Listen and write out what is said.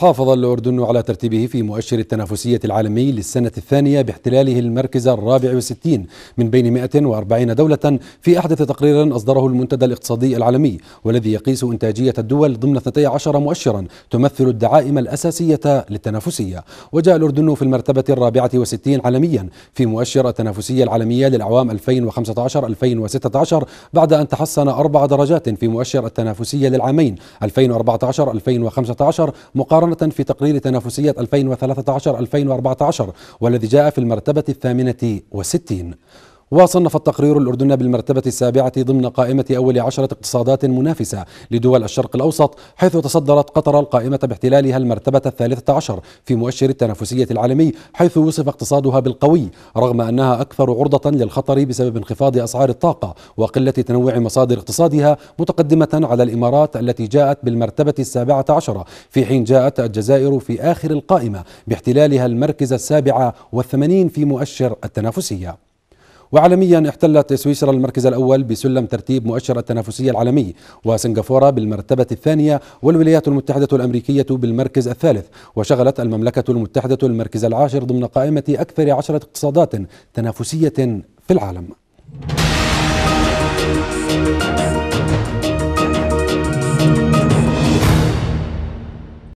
حافظ الأردن على ترتيبه في مؤشر التنافسية العالمي للسنة الثانية باحتلاله المركز الرابع وستين من بين 140 دولة في أحدث تقرير أصدره المنتدى الاقتصادي العالمي والذي يقيس إنتاجية الدول ضمن 12 مؤشرا تمثل الدعائم الأساسية للتنافسية وجاء الأردن في المرتبة الرابعة وستين عالميا في مؤشر التنافسية للعوام للأعوام 2015-2016 بعد أن تحسن أربع درجات في مؤشر التنافسية للعامين 2014-2015 مقارنة مقارنة في تقرير تنافسية 2013-2014 والذي جاء في المرتبة الثامنة وستين وصنف التقرير الأردن بالمرتبة السابعة ضمن قائمة أول عشرة اقتصادات منافسة لدول الشرق الأوسط حيث تصدرت قطر القائمة باحتلالها المرتبة الثالثة عشر في مؤشر التنافسية العالمي حيث وصف اقتصادها بالقوي رغم أنها أكثر عرضة للخطر بسبب انخفاض أسعار الطاقة وقلة تنوع مصادر اقتصادها متقدمة على الإمارات التي جاءت بالمرتبة السابعة عشرة في حين جاءت الجزائر في آخر القائمة باحتلالها المركز السابع والثمانين في مؤشر التنافسية وعالميا احتلت سويسرا المركز الأول بسلم ترتيب مؤشر التنافسية العالمي وسنغافورة بالمرتبة الثانية والولايات المتحدة الأمريكية بالمركز الثالث وشغلت المملكة المتحدة المركز العاشر ضمن قائمة أكثر عشرة اقتصادات تنافسية في العالم